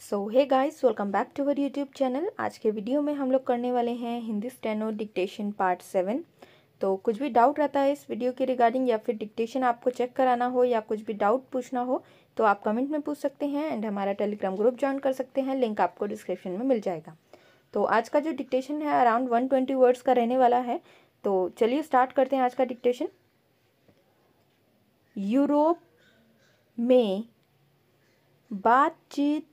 सो है guys welcome back to our YouTube channel आज के वीडियो में हम लोग करने वाले हैं Hindi steno dictation part seven तो कुछ भी डाउट रहता है इस वीडियो के रिगार्डिंग या फिर डिक्टेशन आपको चेक कराना हो या कुछ भी डाउट पूछना हो तो आप कमेंट में पूछ सकते हैं एंड हमारा टेलीग्राम ग्रुप ज्वाइन कर सकते हैं लिंक आपको डिस्क्रिप्शन में मिल जाएगा तो आज का जो डिक्टेशन है अराउंड वन ट्वेंटी वर्ड्स का रहने वाला है तो चलिए स्टार्ट करते हैं आज का डिक्टेशन यूरोप में बातचीत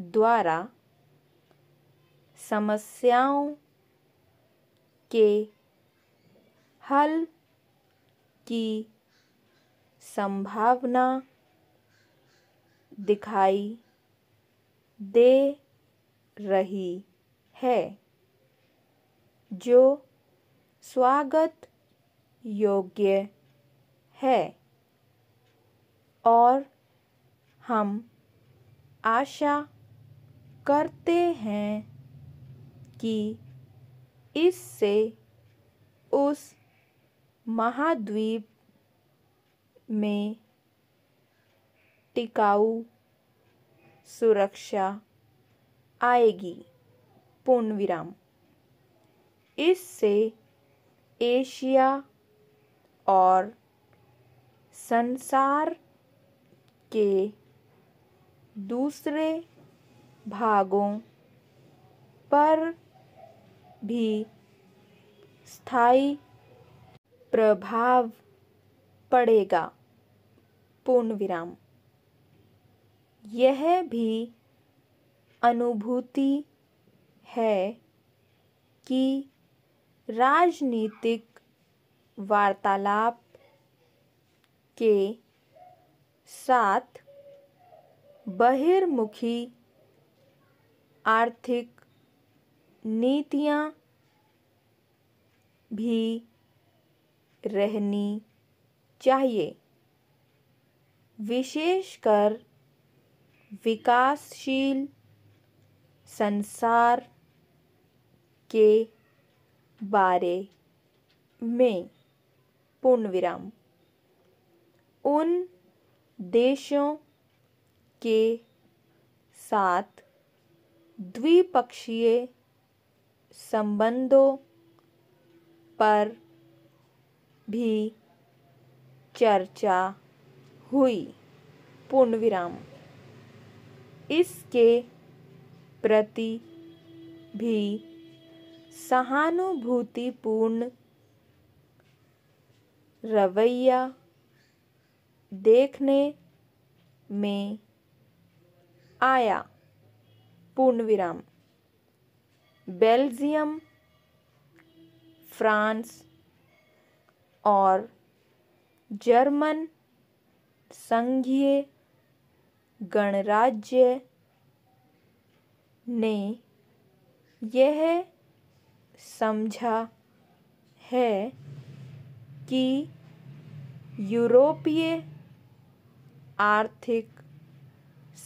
द्वारा समस्याओं के हल की संभावना दिखाई दे रही है जो स्वागत योग्य है और हम आशा करते हैं कि इससे उस महाद्वीप में टिकाऊ सुरक्षा आएगी पूर्ण विराम इससे एशिया और संसार के दूसरे भागों पर भी स्थायी प्रभाव पड़ेगा पूर्ण विराम यह भी अनुभूति है कि राजनीतिक वार्तालाप के साथ बहिर्मुखी आर्थिक नीतियाँ भी रहनी चाहिए विशेषकर विकासशील संसार के बारे में पूर्ण विराम उन देशों के साथ द्विपक्षीय संबंधों पर भी चर्चा हुई पूर्ण विराम इसके प्रति भी सहानुभूतिपूर्ण रवैया देखने में आया पूर्ण विराम बेल्जियम फ्रांस और जर्मन संघीय गणराज्य ने यह समझा है कि यूरोपीय आर्थिक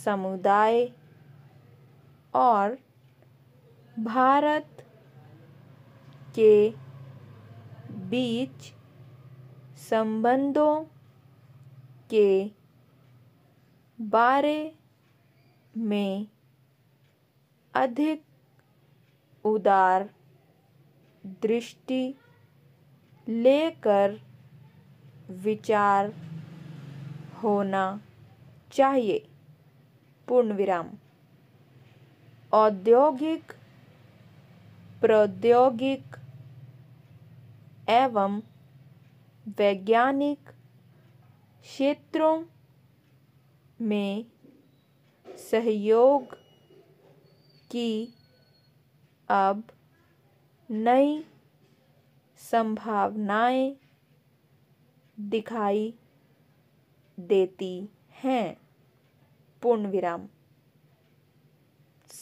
समुदाय और भारत के बीच संबंधों के बारे में अधिक उदार दृष्टि लेकर विचार होना चाहिए पूर्ण विराम औद्योगिक प्रौद्योगिक एवं वैज्ञानिक क्षेत्रों में सहयोग की अब नई संभावनाएं दिखाई देती हैं पूर्ण विराम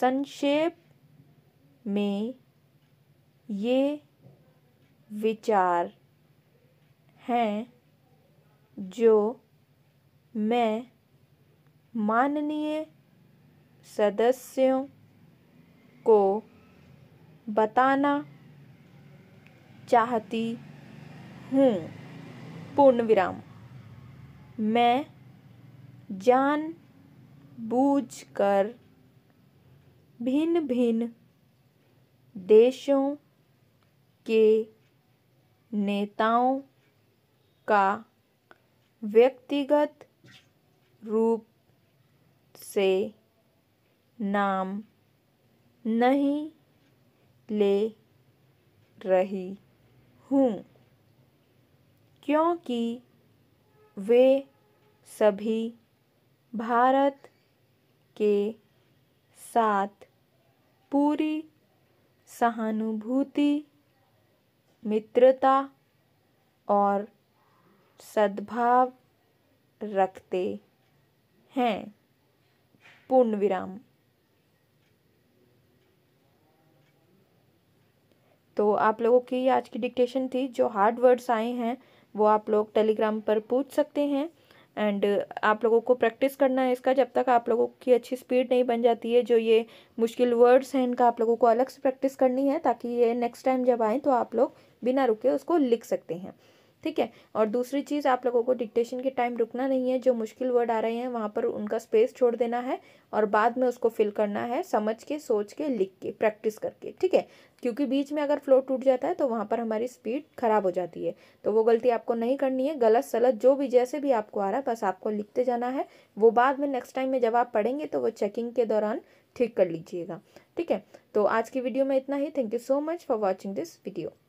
संक्षेप में ये विचार हैं जो मैं माननीय सदस्यों को बताना चाहती हूँ पूर्ण विराम मैं जान बूझ कर भिन्न भिन्न देशों के नेताओं का व्यक्तिगत रूप से नाम नहीं ले रही हूँ क्योंकि वे सभी भारत के साथ पूरी सहानुभूति मित्रता और सद्भाव रखते हैं पूर्ण विराम तो आप लोगों की आज की डिक्टेशन थी जो हार्ड वर्ड्स आए हैं वो आप लोग टेलीग्राम पर पूछ सकते हैं एंड आप लोगों को प्रैक्टिस करना है इसका जब तक आप लोगों की अच्छी स्पीड नहीं बन जाती है जो ये मुश्किल वर्ड्स हैं इनका आप लोगों को अलग से प्रैक्टिस करनी है ताकि ये नेक्स्ट टाइम जब आएँ तो आप लोग बिना रुके उसको लिख सकते हैं ठीक है और दूसरी चीज़ आप लोगों को डिक्टेशन के टाइम रुकना नहीं है जो मुश्किल वर्ड आ रहे हैं वहाँ पर उनका स्पेस छोड़ देना है और बाद में उसको फिल करना है समझ के सोच के लिख के प्रैक्टिस करके ठीक है क्योंकि बीच में अगर फ्लो टूट जाता है तो वहाँ पर हमारी स्पीड ख़राब हो जाती है तो वो गलती आपको नहीं करनी है गलत सलत जो भी जैसे भी आपको आ रहा है बस आपको लिखते जाना है वो बाद में नेक्स्ट टाइम में जब आप पढ़ेंगे तो वो चेकिंग के दौरान ठीक कर लीजिएगा ठीक है तो आज की वीडियो में इतना ही thank you so much for watching this video